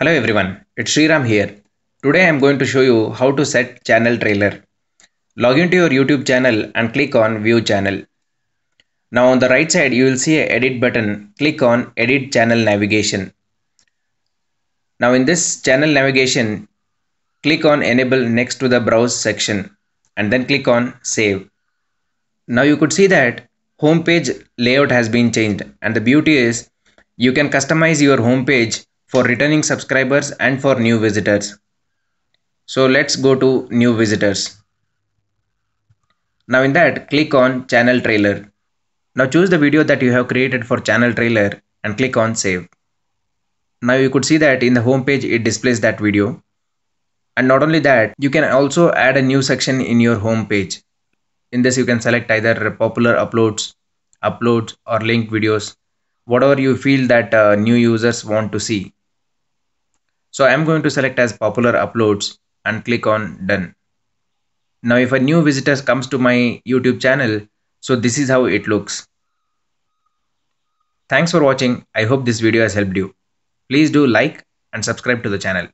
Hello everyone, it's Sriram here. Today I'm going to show you how to set channel trailer. Log into your YouTube channel and click on view channel. Now on the right side you will see a edit button. Click on edit channel navigation. Now in this channel navigation, click on enable next to the browse section and then click on save. Now you could see that homepage layout has been changed and the beauty is you can customize your homepage for returning subscribers and for new visitors. So let's go to new visitors. Now in that click on channel trailer. Now choose the video that you have created for channel trailer and click on save. Now you could see that in the home page it displays that video. And not only that, you can also add a new section in your home page. In this you can select either popular uploads, uploads or link videos, whatever you feel that uh, new users want to see. So I'm going to select as popular uploads and click on done. Now if a new visitor comes to my YouTube channel, so this is how it looks. Thanks for watching. I hope this video has helped you. Please do like and subscribe to the channel.